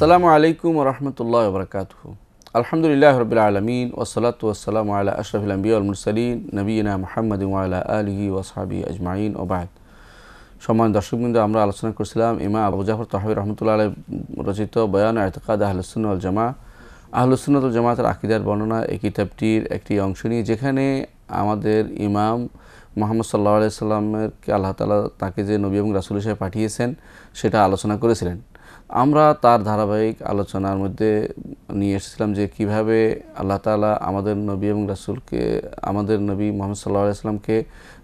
আসসালামু আলাইকুম রহমতুল্লাহ বরকাত আলহামদুলিল্লাহ রবিল আলমিন ওসলাত ওসালাম আল্লাহ আশরফুল আম্বিউলমুরসলিন নবীনা মোহাম্মদ আল্লাহ আলহি ওসহাবি আজমাইন ওবায়দ সম্মান দর্শকবৃন্দ আমরা আলোচনা করছিলাম ইমা আবু জাফর তাহাবি রহমতুল্লাহ রচিত বয়ান আয়তকাদ আহলুসুল জামা আহলুসুল জামাতের আকিদার বর্ণনা এই কিতাবটির একটি অংশ নিয়ে যেখানে আমাদের ইমাম মোহাম্মদ সাল্লাহ আলাইসাল্লামের আল্লাহ তালা তাকে যে নবী এবং রাসুল হিসেবে পাঠিয়েছেন সেটা আলোচনা করেছিলেন আমরা তার ধারাবাহিক আলোচনার মধ্যে নিয়ে এসেছিলাম যে কিভাবে আল্লাহ তালা আমাদের নবী এবং রাসুলকে আমাদের নবী মোহাম্মদ সাল্লাহ আসলামকে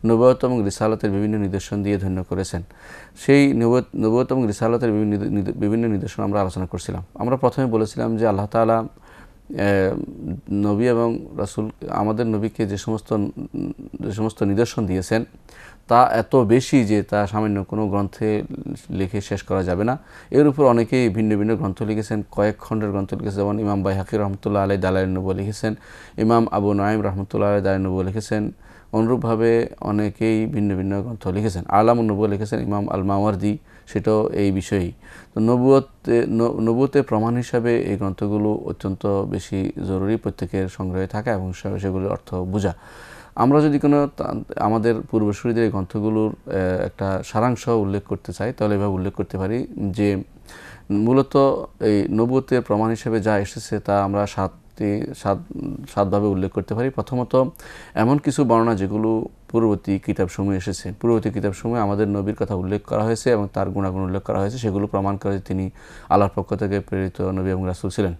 নবতম এবং রিসালতের বিভিন্ন নিদর্শন দিয়ে ধন্য করেছেন সেই নবত এবং রিসালতের বিভিন্ন নিদর্শন আমরা আলোচনা করছিলাম আমরা প্রথমে বলেছিলাম যে আল্লাহ তালা নবী এবং রাসুল আমাদের নবীকে যে সমস্ত যে সমস্ত নিদর্শন দিয়েছেন তা এত বেশি যে তা সামান্য কোনো গ্রন্থে লিখে শেষ করা যাবে না এর উপর অনেকেই ভিন্ন ভিন্ন গ্রন্থ লিখেছেন কয়েক খণ্ডের গ্রন্থ লিখেছেন যেমন ইমাম বাই হাকির রহমতুল্লাহ আলাই দালাইনবু লিখেছেন ইমাম আবু নাইম রহমতুল্লাহ আলাই দালাইনবু লিখেছেন অনুরূপভাবে অনেকেই ভিন্ন ভিন্ন গ্রন্থ লিখেছেন আলাম নবু লিখেছেন ইমাম আল মাওয়ার্দি সেটাও এই বিষয়েই তো নবুয়তে নবুয়তে প্রমাণ হিসাবে এই গ্রন্থগুলো অত্যন্ত বেশি জরুরি প্রত্যেকের সংগ্রহে থাকা এবং সেগুলির অর্থ বোঝা আমরা যদি কোনো আমাদের পূর্বসূরীদের এই গ্রন্থগুলোর একটা সারাংশ উল্লেখ করতে চাই তাহলে এভাবে উল্লেখ করতে পারি যে মূলত এই নবুতের প্রমাণ হিসেবে যা এসেছে তা আমরা সাতটি সাত সাতভাবে উল্লেখ করতে পারি প্রথমত এমন কিছু বর্ণনা যেগুলো পূর্ববর্তী কিতাবসমূহ এসেছে পূর্ববর্তী কিতাবসমূহে আমাদের নবীর কথা উল্লেখ করা হয়েছে এবং তার গুণাগুণ উল্লেখ করা হয়েছে সেগুলো প্রমাণ করে তিনি আল্লাহর পক্ষ থেকে প্রেরিত নবী এবং রাসুল ছিলেন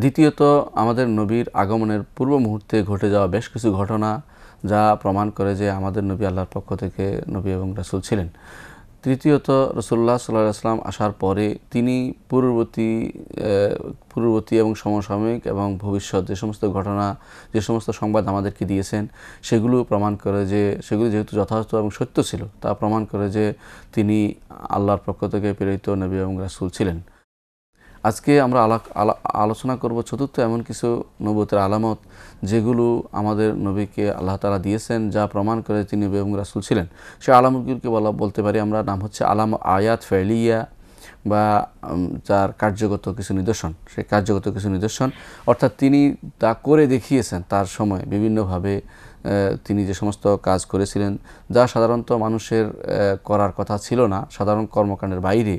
দ্বিতীয়ত আমাদের নবীর আগমনের পূর্ব মুহূর্তে ঘটে যাওয়া বেশ কিছু ঘটনা যা প্রমাণ করে যে আমাদের নবী আল্লাহর পক্ষ থেকে নবী এবং রাসুল ছিলেন তৃতীয়ত রসুল্লাহ সাল্লাহ আসলাম আসার পরে তিনি পূর্ববর্তী পূর্ববর্তী এবং সমসাময়িক এবং ভবিষ্যৎ যে সমস্ত ঘটনা যে সমস্ত সংবাদ আমাদেরকে দিয়েছেন সেগুলো প্রমাণ করে যে সেগুলো যেহেতু যথার্থ এবং সত্য ছিল তা প্রমাণ করে যে তিনি আল্লাহর পক্ষ থেকে প্রেরিত নবী এবং রাসুল ছিলেন আজকে আমরা আলোচনা করব চতুর্থ এমন কিছু নবতের আলামত যেগুলো আমাদের নবীকে আল্লাহ তালা দিয়েছেন যা প্রমাণ করে তিনি বেগম রাসুল ছিলেন সে আলামতগুলোকে বলা বলতে পারি আমরা নাম হচ্ছে আলাম আয়াত ফেলিয়া বা যার কার্যগত কিছু নিদর্শন সেই কার্যগত কিছু নিদর্শন অর্থাৎ তিনি তা করে দেখিয়েছেন তার সময় বিভিন্নভাবে তিনি যে সমস্ত কাজ করেছিলেন যা সাধারণত মানুষের করার কথা ছিল না সাধারণ কর্মকাণ্ডের বাইরে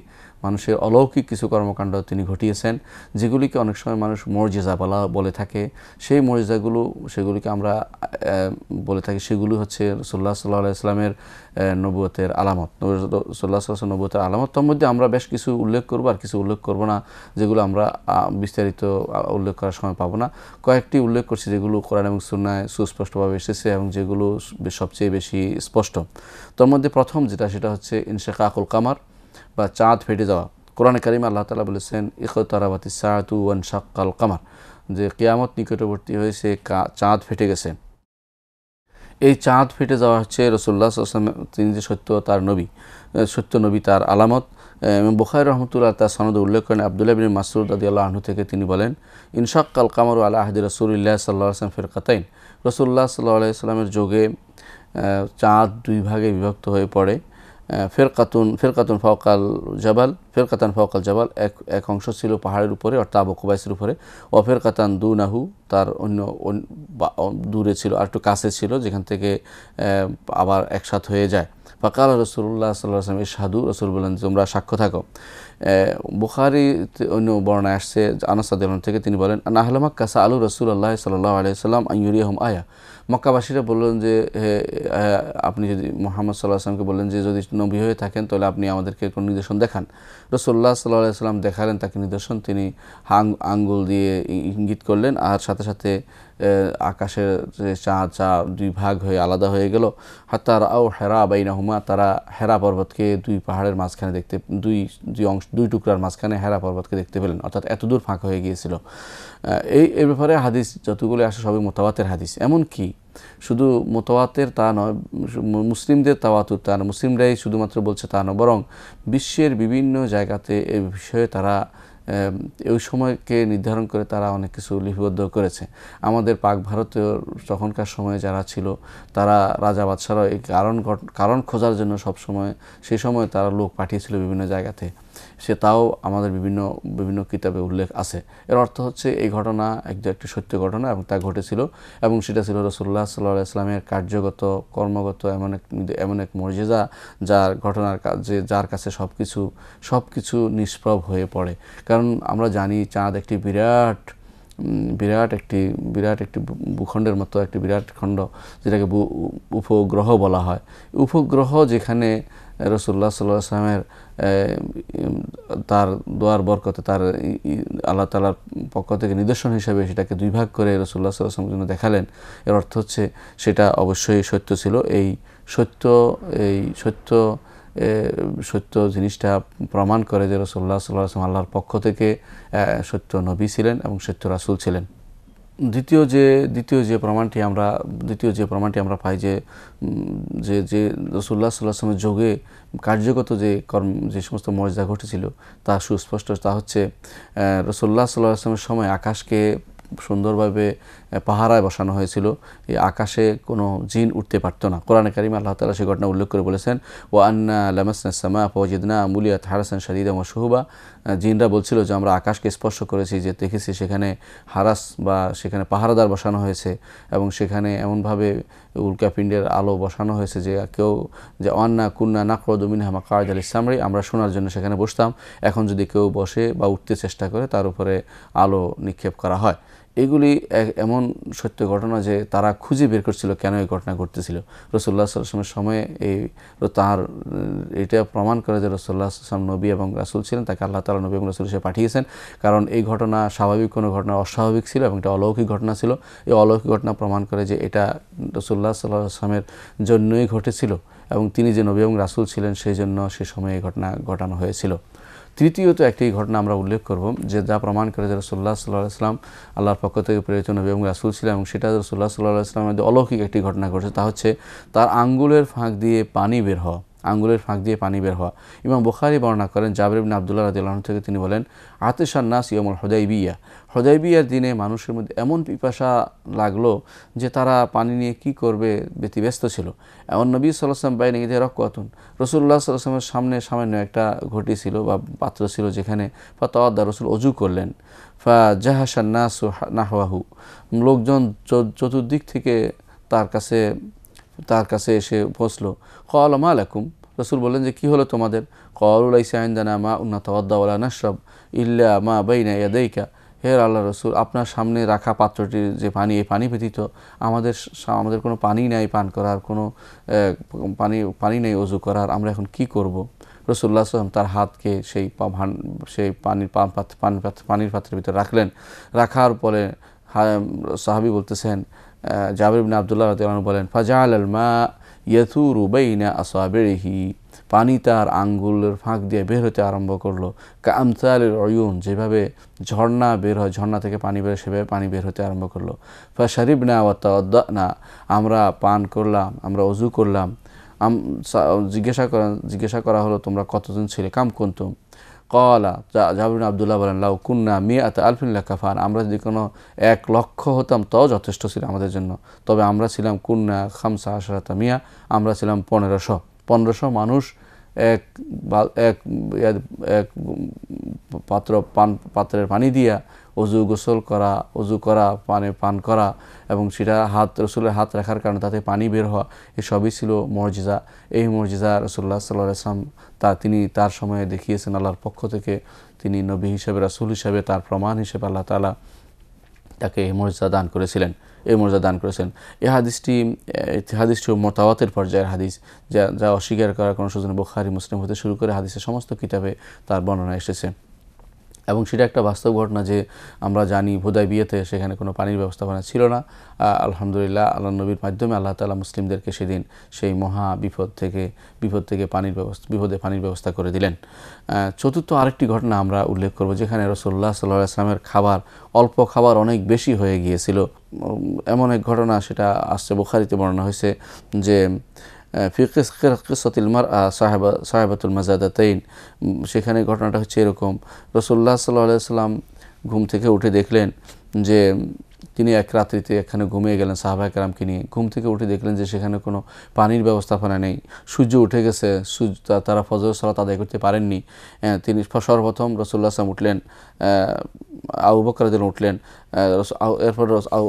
মানুষের অলৌকিক কিছু কর্মকাণ্ড তিনি ঘটিয়েছেন যেগুলিকে অনেক সময় মানুষ মর্যাদা বলা বলে থাকে সেই মর্যাদাগুলো সেগুলিকে আমরা বলে থাকি সেগুলি হচ্ছে সোল্লা সাল্লাহ ইসলামের নবুয়তের আলামত সোল্লা সাল্লাহ নবুয়তের আলামত তার মধ্যে আমরা বেশ কিছু উল্লেখ করবো আর কিছু উল্লেখ করব না যেগুলো আমরা বিস্তারিত উল্লেখ করার সময় পাবো না কয়েকটি উল্লেখ করছি যেগুলো কোরআন এবং সুন্নায় সুস্পষ্টভাবে এসেছে এবং যেগুলো সবচেয়ে বেশি স্পষ্ট তার মধ্যে প্রথম যেটা সেটা হচ্ছে ইনশেখা আকুল কামার বা চাঁদ ফেটে যাওয়া কোরআন করিম আল্লাহ তালা বলেছেন ইকতারাবাতি সাহাতু ওয়ান শাক্কাল কামার যে কেয়ামত নিকটবর্তী হয়েছে চাঁদ ফেটে গেছে এই চাঁদ ফেটে যাওয়া হচ্ছে রসুল্লাহ আসলাম তিনি যে সত্য তার নবী সত্য নবী তার আলামত বোখায় রহমতুল্লাহ তার সনদ উল্লেখ করেন আবদুল্লাহ বিন মাসুদ আদি আল্লাহ আহনু থেকে তিনি বলেন ইনশাক কাল কামর আল্লাহ আহদি রসুল্লাহ সাল্লাহ আসলাম কাতাইন রসুল্লাহ সাল্লাহ আলাইস্লামের যোগে চাঁদ দুই ভাগে বিভক্ত হয়ে পড়ে فرقة فرقة فوق الجبل ফেরকাতান ফকাল জাবাল এক এক অংশ ছিল পাহাড়ের উপরে অর্থাৎ আবু কুবাইসের উপরে ও ফেরকাতান দু নাহু তার অন্য দূরে ছিল আর একটু কাছে ছিল যেখান থেকে আবার একসাথ হয়ে যায় ফাকাল রসুল্লাহ সাল্লাম সাধু রসুল বললেন তোমরা সাক্ষ্য থাকো বুখারি অন্য বর্ণায় আসছে আনাসাদ থেকে তিনি বলেন নাহলে মক্কা সা আলু রসুল আল্লাহ সাল্লাহ আইয়ুরি আহম আয়া মক্কাবাসীরা বললেন যে আপনি যদি মোহাম্মদ সাল্লাহ আসলামকে বললেন যে যদি নবী হয়ে থাকেন তাহলে আপনি আমাদেরকে কোনো নির্দেশন দেখান রসোল্লা সাল্লা সাল্লাম দেখালেন তাকে নিদর্শন তিনি হাং আঙ্গুল দিয়ে ইঙ্গিত করলেন আর সাথে সাথে আকাশের চা চা দুই ভাগ হয়ে আলাদা হয়ে গেল হাতার আও হেরা বাইনা হুমা তারা হেরা পর্বতকে দুই পাহাড়ের মাঝখানে দেখতে দুই দুই অংশ দুই টুকরার মাঝখানে হেরা পর্বতকে দেখতে পেলেন অর্থাৎ এতদূর ফাঁকা হয়ে গিয়েছিল এই এ ব্যাপারে হাদিস যতগুলো আসে সবই মোতাবাতের হাদিস এমন কি শুধু মোতাওয়াতের তা নয় মুসলিমদের তাওয়াতুর তা নয় মুসলিমরাই শুধুমাত্র বলছে তা নয় বরং বিশ্বের বিভিন্ন জায়গাতে এ বিষয়ে তারা এই সময়কে নির্ধারণ করে তারা অনেক কিছু লিপিবদ্ধ করেছে আমাদের পাক ভারতীয় তখনকার সময়ে যারা ছিল তারা রাজা বাদশারা এই কারণ কারণ খোঁজার জন্য সবসময় সেই সময় তারা লোক পাঠিয়েছিল বিভিন্ন জায়গাতে সে তাও আমাদের বিভিন্ন বিভিন্ন কিতাবে উল্লেখ আছে এর অর্থ হচ্ছে এই ঘটনা একদম একটি সত্য ঘটনা এবং তা ঘটেছিল এবং সেটা ছিল রসুল্লাহ সাল্লাহ ইসলামের কার্যগত কর্মগত এমন এক এমন এক মর্যাদা যার ঘটনার যে যার কাছে সব কিছু সব কিছু নিষ্প্রভ হয়ে পড়ে কারণ আমরা জানি চাঁদ একটি বিরাট বিরাট একটি বিরাট একটি ভূখণ্ডের মতো একটি বিরাট খণ্ড যেটাকে উপগ্রহ বলা হয় উপগ্রহ যেখানে রসুল্লাহ সাল্লাহ আসলামের তার দোয়ার বরকতে তার আল্লাহ তালার পক্ষ থেকে নিদর্শন হিসাবে সেটাকে দুই ভাগ করে রসুল্লাহ সাল্লাম জন্য দেখালেন এর অর্থ হচ্ছে সেটা অবশ্যই সত্য ছিল এই সত্য এই সত্য সত্য জিনিসটা প্রমাণ করে যে রসল্লাহ সাল্লাহ আসলাম আল্লাহর পক্ষ থেকে সত্য নবী ছিলেন এবং সত্য রাসুল ছিলেন দ্বিতীয় যে দ্বিতীয় যে প্রমাণটি আমরা দ্বিতীয় যে প্রমাণটি আমরা পাই যে যে যে রসুল্লাহ সাল্লাহামের যোগে কার্যগত যে কর্ম যে সমস্ত মর্যাদা ঘটেছিল তা সুস্পষ্ট তা হচ্ছে রসুল্লাহ সাল্লাহ আসলামের সময় আকাশকে সুন্দরভাবে পাহারায় বসানো হয়েছিল এই আকাশে কোনো জিন উঠতে পারতো না কোরআন কারিম আল্লাহ তালা সে ঘটনা উল্লেখ করে বলেছেন ও আন্না লামাসনা সামা ফজিদনা আমুলিয়া হারাসান শাদিদা মশুহবা জিনরা বলছিল যে আমরা আকাশকে স্পর্শ করেছি যে দেখেছি সেখানে হারাস বা সেখানে পাহারাদার বসানো হয়েছে এবং সেখানে এমনভাবে উল্কাপিণ্ডের আলো বসানো হয়েছে যে কেউ যে অন্না কুন্না নাকরদমিন হামা কাজ আল ইসলামরি আমরা শোনার জন্য সেখানে বসতাম এখন যদি কেউ বসে বা উঠতে চেষ্টা করে তার উপরে আলো নিক্ষেপ করা হয় এগুলি এমন সত্য ঘটনা যে তারা খুঁজে বের করছিল কেন এই ঘটনা ঘটতেছিল রসোল্লা সাল্লামের সময়ে এই তার এটা প্রমাণ করে যে রসুল্লাহ সাল্লাম নবী এবং রাসুল ছিলেন তাকে আল্লাহ তালা নবী এবং রসুল সে পাঠিয়েছেন কারণ এই ঘটনা স্বাভাবিক কোনো ঘটনা অস্বাভাবিক ছিল এবং এটা অলৌকিক ঘটনা ছিল এই অলৌকিক ঘটনা প্রমাণ করে যে এটা রসুল্লাহ সাল্লাহ আসলামের জন্যই ঘটেছিল এবং তিনি যে নবী এবং রাসুল ছিলেন সেই জন্য সে সময়ে এই ঘটনা ঘটানো হয়েছিল তৃতীয়ত একটি ঘটনা আমরা উল্লেখ করব যে যা প্রমাণ করে যে রসুল্লাহ সাল্লাহ আল্লাহর পক্ষ থেকে প্রেরিত হবে এবং রাসুল ছিলেন এবং সেটা রসুল্লাহ সাল্লাহ ইসলামের অলৌকিক একটি ঘটনা ঘটেছে তা হচ্ছে তার আঙ্গুলের ফাঁক দিয়ে পানি বের হওয়া আঙ্গুলের ফাঁক দিয়ে পানি বের হওয়া ইমাম বোখারি বর্ণনা করেন জাবরিবিন আবদুল্লাহ রাদিল্লাহ থেকে তিনি বলেন আতেশার নাস ইয়মুল হদাই বিয়া হদাই বিয়ার দিনে মানুষের মধ্যে এমন পিপাসা লাগলো যে তারা পানি নিয়ে কি করবে ব্যতিব্যস্ত ছিল এমন নবী সাল্লাম বাইনে গিয়ে রক্কাতুন রসুল্লাহ সাল্লামের সামনে সামান্য একটা ঘটি ছিল বা পাত্র ছিল যেখানে বা তওয়াদ্দা রসুল অজু করলেন ফা জাহাসান নাস নাহওয়াহু লোকজন চতুর্দিক থেকে তার কাছে তার কাছে এসে বসলো কল মা আলাকুম রসুল বললেন যে কি হলো তোমাদের কলাইসা আইন্দানা মা উন্নাতওয়ালা নশরব ইল্লা মা বাইনা দেইকা হে আল্লাহ রসুল আপনার সামনে রাখা পাত্রটির যে পানি এই পানি ব্যতীত আমাদের আমাদের কোনো পানি নাই পান করার কোনো পানি পানি নেই অজু করার আমরা এখন কি করব। রসুল্লাহ সাল্লাম তার হাতকে সেই সেই পানির পানির পাত্রের ভিতরে রাখলেন রাখার পরে সাহাবি বলতেছেন জাবির আবদুল্লাহ রাত বলেন ফাজাল আল মা ইয়াথুরু বাইনা আসাবেহি পানি তার আঙ্গুলের ফাঁক দিয়ে বের হতে আরম্ভ করলো কামসালের অয়ুন যেভাবে ঝর্ণা বের হয় ঝর্ণা থেকে পানি বের সেভাবে পানি বের হতে আরম্ভ করলো ফা শারিব না ওয়াত্তা না আমরা পান করলাম আমরা অজু করলাম জিজ্ঞাসা করা জিজ্ঞাসা করা হলো তোমরা কতজন ছিলে কাম কুন্তুম কলা জাবিন আবদুল্লাহ বলেন লাউ কুন্না মিয়া আত আলফিল্লা কাফান আমরা যদি কোনো এক লক্ষ হতাম তাও যথেষ্ট ছিল আমাদের জন্য তবে আমরা ছিলাম কুন্না খামসা আশারাতা মিয়া আমরা ছিলাম পনেরোশো পনেরোশো মানুষ এক এক এক পাত্র পান পাত্রের পানি দিয়া অজু গোসল করা অজু করা পানে পান করা এবং সেটা হাত রসুলের হাত রাখার কারণে তাতে পানি বের হওয়া এসবই ছিল মর্যাদা এই মর্যাদা রসুল্লাহ সাল্লাহ আসলাম তা তিনি তার সময়ে দেখিয়েছেন আল্লাহর পক্ষ থেকে তিনি নবী হিসেবে রাসুল হিসেবে তার প্রমাণ হিসেবে আল্লাহ তালা তাকে এই মর্যাদা দান করেছিলেন এই মর্যাদা দান করেছেন এই হাদিসটি হাদিসটি মোতাওয়াতের পর্যায়ের হাদিস যা যা অস্বীকার করার কোনো সুযোগ বোখারি মুসলিম হতে শুরু করে হাদিসের সমস্ত কিতাবে তার বর্ণনা এসেছে এবং সেটা একটা বাস্তব ঘটনা যে আমরা জানি ভোদাই বিয়েতে সেখানে কোনো পানির ব্যবস্থাপনা ছিল না আলহামদুলিল্লাহ আল্লাহ নবীর মাধ্যমে আল্লাহ তালা মুসলিমদেরকে সেদিন সেই মহা বিপদ থেকে বিপদ থেকে পানির ব্যবস্থা বিপদে পানির ব্যবস্থা করে দিলেন চতুর্থ আরেকটি ঘটনা আমরা উল্লেখ করব যেখানে রসল্লাহ সাল্লাহ আসলামের খাবার অল্প খাবার অনেক বেশি হয়ে গিয়েছিল এমন এক ঘটনা সেটা আসছে বোখারিতে বর্ণনা হয়েছে যে ফি কিসতিল মার সাহেবা সাহেবাতুল মাজাদাতাইন সেখানে ঘটনাটা হচ্ছে এরকম রসুল্লাহ সাল্লাহ সাল্লাম ঘুম থেকে উঠে দেখলেন যে তিনি এক রাত্রিতে এখানে ঘুমিয়ে গেলেন সাহাবা একরামকে নিয়ে ঘুম থেকে উঠে দেখলেন যে সেখানে কোনো পানির ব্যবস্থাপনা নেই সূর্য উঠে গেছে সূর্য তারা ফজর সালাত আদায় করতে পারেননি তিনি সর্বপ্রথম রসুল্লাহ সাম উঠলেন আউ বকরাদ উঠলেন এরপর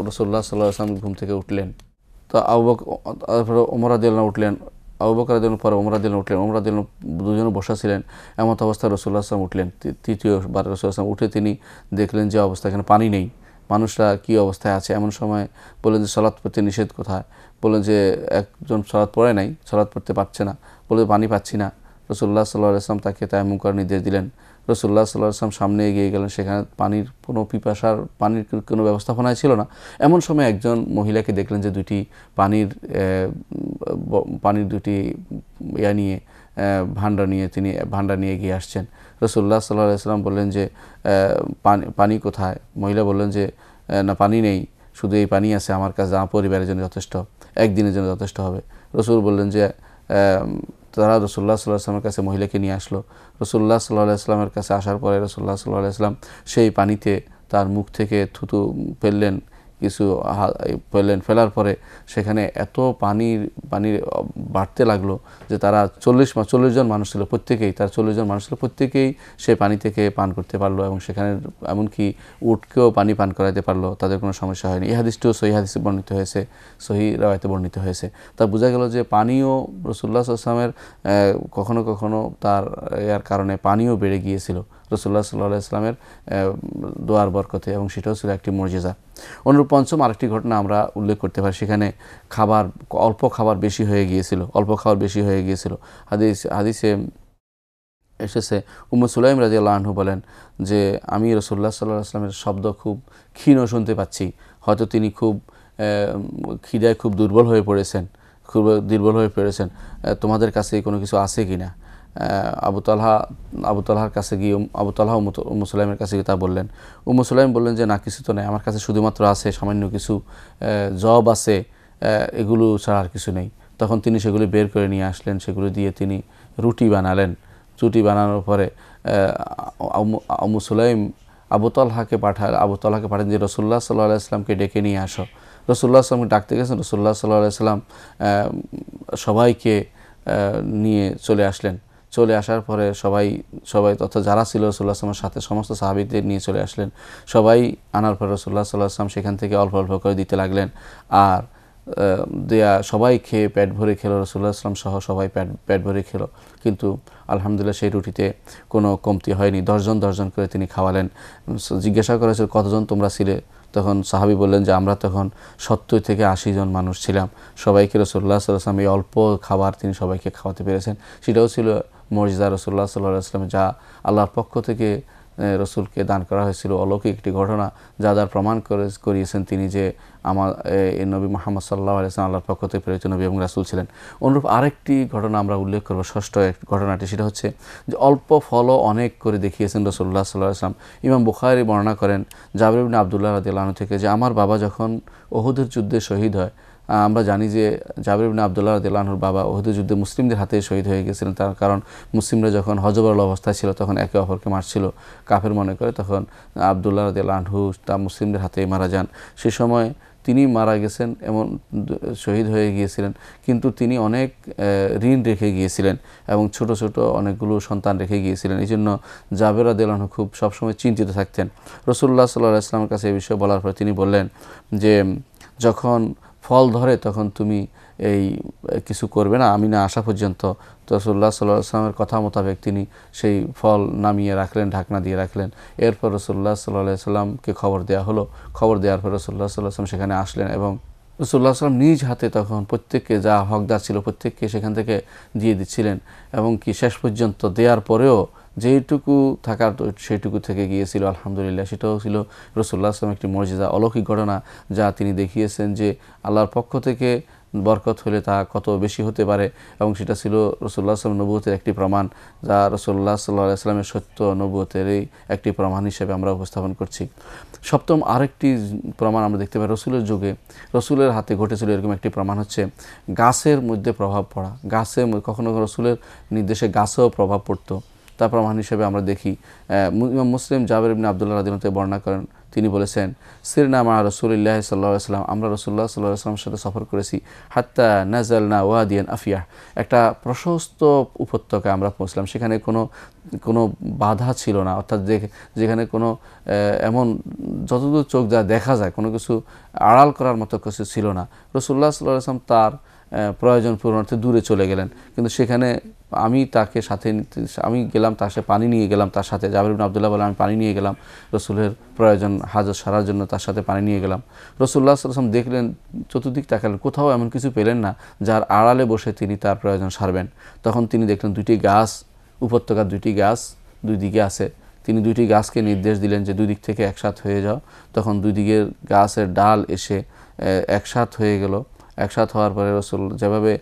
রসুল্লাহ সাল্লাহ আসলাম ঘুম থেকে উঠলেন তো আউবক তারপরে ওমরা না উঠলেন আবুবাকর দিন পরে ওমরা দিলেন উঠলেন ওমরা দুজন দুজনে বসা ছিলেন এমত অবস্থায় রসুল্লাহ আসলাম উঠলেন বার রসুল আসলাম উঠে তিনি দেখলেন যে অবস্থা এখানে পানি নেই মানুষরা কি অবস্থায় আছে এমন সময় বললেন যে সলাৎ পড়তে নিষেধ কোথায় বললেন যে একজন সলাৎ পড়ে নাই সলাৎ পড়তে পারছে না বলে পানি পাচ্ছি না রসুল্লাহ সাল্লাহ আসলাম তাকে তায়ামুম করার নির্দেশ দিলেন রসুল্লাহ সাল্লাম সামনে এগিয়ে গেলেন সেখানে পানির কোনো পিপাসার পানির কোনো ব্যবস্থাপনায় ছিল না এমন সময় একজন মহিলাকে দেখলেন যে দুটি পানির পানির দুটি ইয়া নিয়ে ভান্ডা নিয়ে তিনি ভান্ডা নিয়ে এগিয়ে আসছেন রসুল্লাহ সাল্লাহ সাল্লাম বললেন যে পানি পানি কোথায় মহিলা বললেন যে না পানি নেই শুধু এই পানি আছে আমার কাছে আমার পরিবারের জন্য যথেষ্ট একদিনের জন্য যথেষ্ট হবে রসুল বললেন যে তারা রসুল্লাহ সাল্লাহ আসলামের কাছে মহিলাকে নিয়ে আসলো রসুল্লাহ সাল্লাহ আসলামের কাছে আসার পরে রসুল্লাহ সাল্লাহ আসলাম সেই পানিতে তার মুখ থেকে থুতু ফেললেন কিছু পেলেন ফেলার পরে সেখানে এত পানির পানির বাড়তে লাগলো যে তারা চল্লিশ চল্লিশ জন মানুষ ছিল প্রত্যেকেই তার চল্লিশ জন মানুষ ছিল প্রত্যেকেই সে পানি থেকে পান করতে পারলো এবং সেখানে এমনকি উটকেও পানি পান করাতে পারলো তাদের কোনো সমস্যা হয়নি এই হাদিসটিও সহি হাদিসে বর্ণিত হয়েছে সহি রায়তে বর্ণিত হয়েছে তা বোঝা গেল যে পানিও রসুল্লাহ আসলামের কখনো কখনো তার এর কারণে পানিও বেড়ে গিয়েছিল রসুল্লাহ সাল্লাহ ইসলামের দোয়ার বরকতে এবং সেটাও ছিল একটি মর্যাদা অনুরূপ পঞ্চম আরেকটি ঘটনা আমরা উল্লেখ করতে পারি সেখানে খাবার অল্প খাবার বেশি হয়ে গিয়েছিল অল্প খাবার বেশি হয়ে গিয়েছিল হাদিস হাদিসে এসেছে উম্মদ সুলাইম রাজি আল্লাহনু বলেন যে আমি রসুল্লাহ সাল্লাহ আসলামের শব্দ খুব ক্ষীণ শুনতে পাচ্ছি হয়তো তিনি খুব খিদায় খুব দুর্বল হয়ে পড়েছেন খুব দুর্বল হয়ে পড়েছেন তোমাদের কাছে কোনো কিছু আছে কি না আবু তালহা আবু তালহার কাছে গিয়ে আবু তালহা কাছে গিয়ে তা বললেন উম্মু মুসলাইম বললেন যে না কিছু তো নেই আমার কাছে শুধুমাত্র আছে সামান্য কিছু জব আছে এগুলো ছাড়া আর কিছু নেই তখন তিনি সেগুলি বের করে নিয়ে আসলেন সেগুলো দিয়ে তিনি রুটি বানালেন রুটি বানানোর পরে আবু সুলাইম আবু তালহাকে পাঠাল আবু তালহাকে পাঠান যে রসুল্লাহ সাল্লাহ আসলামকে ডেকে নিয়ে আসো রসুল্লাহ আসলামকে ডাকতে গেছেন রসুল্লাহ সাল্লাহ আসলাম সবাইকে নিয়ে চলে আসলেন চলে আসার পরে সবাই সবাই তথা যারা ছিল রসুল্লাহ আসলামের সাথে সমস্ত সাহাবিদের নিয়ে চলে আসলেন সবাই আনার পর রসুল্লাহ সাল্লাহ আসলাম সেখান থেকে অল্প অল্প করে দিতে লাগলেন আর দেয়া সবাই খেয়ে প্যাট ভরে খেলো রসুল্লাহ আসলাম সহ সবাই প্যাট প্যাট ভরে খেলো কিন্তু আলহামদুলিল্লাহ সেই রুটিতে কোনো কমতি হয়নি দশজন দশজন করে তিনি খাওয়ালেন জিজ্ঞাসা করেছিল কতজন তোমরা ছিলে তখন সাহাবি বললেন যে আমরা তখন সত্তর থেকে আশি জন মানুষ ছিলাম সবাইকে রসুল্লাহ সাল্লাম এই অল্প খাবার তিনি সবাইকে খাওয়াতে পেরেছেন সেটাও ছিল মজিদা রসুল্লাহ সাল্লাহ আসলাম যা আল্লাহর পক্ষ থেকে রসুলকে দান করা হয়েছিল অলৌকিক একটি ঘটনা যা যার প্রমাণ করে করিয়েছেন তিনি যে আমার এই নবী মোহাম্মদ সাল্লাহ আলিয়া আল্লাহর পক্ষ থেকে প্রেরিত নবী এবং রাসুল ছিলেন অনুরূপ আরেকটি ঘটনা আমরা উল্লেখ করব ষষ্ঠ এক ঘটনাটি সেটা হচ্ছে যে অল্প ফলও অনেক করে দেখিয়েছেন রসুল্লাহ সাল্লাহ আসলাম ইমাম বুখারি বর্ণনা করেন জাবরিবিন আবদুল্লাহ রাদিল্লাহ থেকে যে আমার বাবা যখন ওহুদের যুদ্ধে শহীদ হয় আমরা জানি যে জাবির ইবিন আবদুল্লাহ দিল্লাহনুর বাবা ওহদু যুদ্ধে মুসলিমদের হাতে শহীদ হয়ে গেছিলেন তার কারণ মুসলিমরা যখন হজবরল অবস্থায় ছিল তখন একে অপরকে মারছিল কাফের মনে করে তখন আবদুল্লাহ দিল্লাহু তা মুসলিমদের হাতেই মারা যান সে সময় তিনি মারা গেছেন এমন শহীদ হয়ে গিয়েছিলেন কিন্তু তিনি অনেক ঋণ রেখে গিয়েছিলেন এবং ছোট ছোট অনেকগুলো সন্তান রেখে গিয়েছিলেন এই জন্য জাবেরা দেলানহ খুব সবসময় চিন্তিত থাকতেন রসুল্লাহ সাল্লাহ ইসলামের কাছে এই বিষয়ে বলার পর তিনি বললেন যে যখন ফল ধরে তখন তুমি এই কিছু করবে না আমি না আসা পর্যন্ত তো রসুল্লাহ সাল্লাহ আসলামের কথা মোতাবেক তিনি সেই ফল নামিয়ে রাখলেন ঢাকনা দিয়ে রাখলেন এরপর রসুল্লাহ সাল্লাহ সাল্লামকে খবর দেওয়া হলো খবর দেওয়ার পর রসুল্লাহ সাল্লাহ আসলাম সেখানে আসলেন এবং রসুল্লাহ সাল্লাম নিজ হাতে তখন প্রত্যেককে যা হকদার ছিল প্রত্যেককে সেখান থেকে দিয়ে দিচ্ছিলেন এবং কি শেষ পর্যন্ত দেওয়ার পরেও যেইটুকু থাকার সেইটুকু থেকে গিয়েছিল আলহামদুলিল্লাহ সেটাও ছিল রসুল্লাহ আসলাম একটি মর্যাদা অলৌকিক ঘটনা যা তিনি দেখিয়েছেন যে আল্লাহর পক্ষ থেকে বরকত হলে তা কত বেশি হতে পারে এবং সেটা ছিল রসুল্লাহ আসলাম নবুতের একটি প্রমাণ যা রসুল্লাহ সাল্লাহ আসলামের সত্য নবুতেরই একটি প্রমাণ হিসেবে আমরা উপস্থাপন করছি সপ্তম আরেকটি প্রমাণ আমরা দেখতে পাই রসুলের যুগে রসুলের হাতে ঘটেছিল এরকম একটি প্রমাণ হচ্ছে গাছের মধ্যে প্রভাব পড়া গাছে কখনো রসুলের নির্দেশে গাছেও প্রভাব পড়তো তার প্রমাণ হিসেবে আমরা দেখি ইমাম মুসলিম জাবের ইবনে আবদুল্লাহ রাদিনতে বর্ণনা করেন তিনি বলেছেন সিরনামা রসুলিল্লাহ সাল্লাহ আসলাম আমরা রসুল্লাহ সাল্লাহ আসলামের সাথে সফর করেছি হাত্তা না ওয়াদিয়ান আফিয়া একটা প্রশস্ত উপত্যকা আমরা পৌঁছলাম সেখানে কোনো কোনো বাধা ছিল না অর্থাৎ যেখানে কোনো এমন যতদূর চোখ যা দেখা যায় কোনো কিছু আড়াল করার মতো কিছু ছিল না রসুল্লাহ সাল্লাহ আসলাম তার প্রয়োজন পূরণার্থে দূরে চলে গেলেন কিন্তু সেখানে আমি তাকে সাথে আমি গেলাম তার সাথে পানি নিয়ে গেলাম তার সাথে জাবরিন আবদুল্লাহ বলে আমি পানি নিয়ে গেলাম রসুলের প্রয়োজন হাজত সারার জন্য তার সাথে পানি নিয়ে গেলাম রসুল্লাহ সাল্লাম দেখলেন চতুর্দিক তাকালেন কোথাও এমন কিছু পেলেন না যার আড়ালে বসে তিনি তার প্রয়োজন সারবেন তখন তিনি দেখলেন দুটি গাছ উপত্যকার দুইটি গাছ দুই দিকে আছে তিনি দুইটি গাছকে নির্দেশ দিলেন যে দুই দিক থেকে একসাথ হয়ে যাও তখন দুই দিকের গাছের ডাল এসে একসাথ হয়ে গেল একসাথ হওয়ার পরে রসুল যেভাবে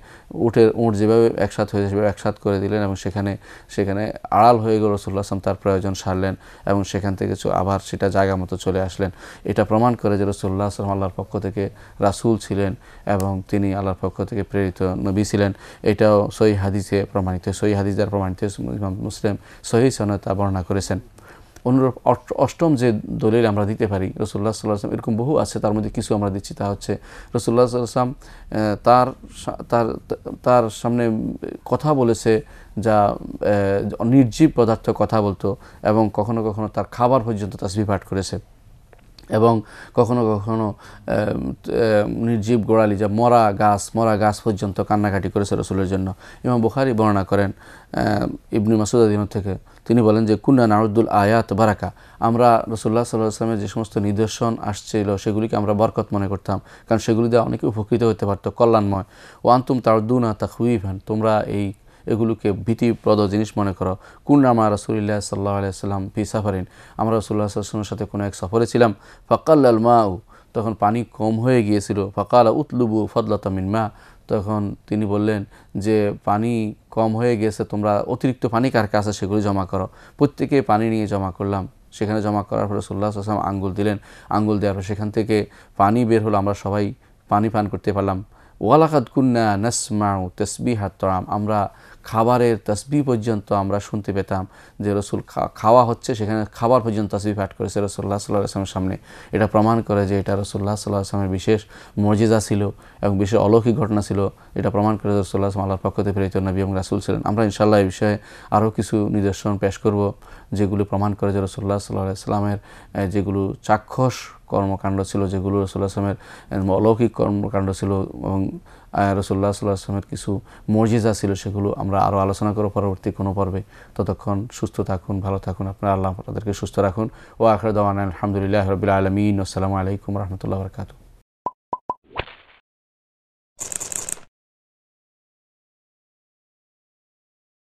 উঠের উঁট যেভাবে একসাথ হয়ে সেভাবে একসাথ করে দিলেন এবং সেখানে সেখানে আড়াল হয়ে গেল রসুল্লাহ আসলাম তার প্রয়োজন সারলেন এবং সেখান থেকে আবার সেটা জায়গা মতো চলে আসলেন এটা প্রমাণ করে যে রসুল্লাহ আসলাম আল্লাহর পক্ষ থেকে রাসুল ছিলেন এবং তিনি আল্লাহর পক্ষ থেকে প্রেরিত নবী ছিলেন এটাও সহি হাদিসে প্রমাণিত সহি হাদিস দ্বারা প্রমাণিত মুসলিম সহি সনতা বর্ণনা করেছেন অনুরূপ অষ্টম যে দলিল আমরা দিতে পারি রসুল্লাহ সাল্লাহাম এরকম বহু আছে তার মধ্যে কিছু আমরা দিচ্ছি তা হচ্ছে রসুল্লাহ সাল্লাহাম তার তার তার সামনে কথা বলেছে যা নির্জীব পদার্থ কথা বলতো এবং কখনো কখনো তার খাবার পর্যন্ত তাসবি পাঠ করেছে এবং কখনো কখনো নির্জীব গোড়ালি যা মরা গাছ মরা গাছ পর্যন্ত কান্নাকাটি করেছে রসুলের জন্য ইমাম বুখারি বর্ণনা করেন ইবনি মাসুদ আদিন থেকে তিনি বলেন যে কুন্না নারুদ্দুল আয়াত বারাকা আমরা রসুল্লাহ সাল্লাহ আসলামের যে সমস্ত নিদর্শন আসছিল সেগুলিকে আমরা বরকত মনে করতাম কারণ সেগুলি দিয়ে অনেকে উপকৃত হতে পারতো কল্যাণময় ও আন্তুম তারুদ্দুনা তা খুবই তোমরা এই এগুলোকে ভীতিপ্রদ জিনিস মনে করো আমার রাসুলিল্লাহ সাল্লাহ সাল্লাম ফি সাফারিন আমরা রসুল্লাহ আসলামের সাথে কোনো এক সফরে ছিলাম ফাকাল্লাল মাউ তখন পানি কম হয়ে গিয়েছিল ফাকালা উতলুবু ফদলাতামিন মা তখন তিনি বললেন যে পানি কম হয়ে গেছে তোমরা অতিরিক্ত পানি কার কাছে সেগুলি জমা করো প্রত্যেকে পানি নিয়ে জমা করলাম সেখানে জমা করার পরে সুল্লাহ আসলাম আঙ্গুল দিলেন আঙ্গুল দেওয়ার পর সেখান থেকে পানি বের হলো আমরা সবাই পানি পান করতে পারলাম ওয়ালাকাত কুন্না নাসমাউ তসবি হাত আমরা খাবারের তসবি পর্যন্ত আমরা শুনতে পেতাম যে রসুল খাওয়া হচ্ছে সেখানে খাবার পর্যন্ত তসবি পাঠ করেছে রসুল্লাহ সাল্লাহ আসলামের সামনে এটা প্রমাণ করে যে এটা রসুল্লাহ সাল্লাহ আসলামের বিশেষ মর্যাদা ছিল এবং বিশেষ অলৌকিক ঘটনা ছিল এটা প্রমাণ করে রসুল্লাহ আসলাম আল্লাহর পক্ষ থেকে নবী এবং রাসুল ছিলেন আমরা ইনশাল্লাহ এই বিষয়ে আরও কিছু নিদর্শন পেশ করব যেগুলো প্রমাণ করে যে রসুল্লাহ সাল্লাহ আসলামের যেগুলো চাক্ষস কর্মকাণ্ড ছিল যেগুলো রসুল্লাহ আসলামের অলৌকিক কর্মকাণ্ড ছিল এবং রসুল্লাহ সাল্লাহ আসলামের কিছু মর্যাদা ছিল সেগুলো আমরা আমরা আরও আলোচনা করব পরবর্তী কোনো পর্বে ততক্ষণ সুস্থ থাকুন ভালো থাকুন আপনার আল্লাহ আপনাদেরকে সুস্থ রাখুন ও আখর দান আলহামদুলিল্লাহ রবিল আলমিন আসসালামু আলাইকুম রহমতুল্লাহ বরকাতু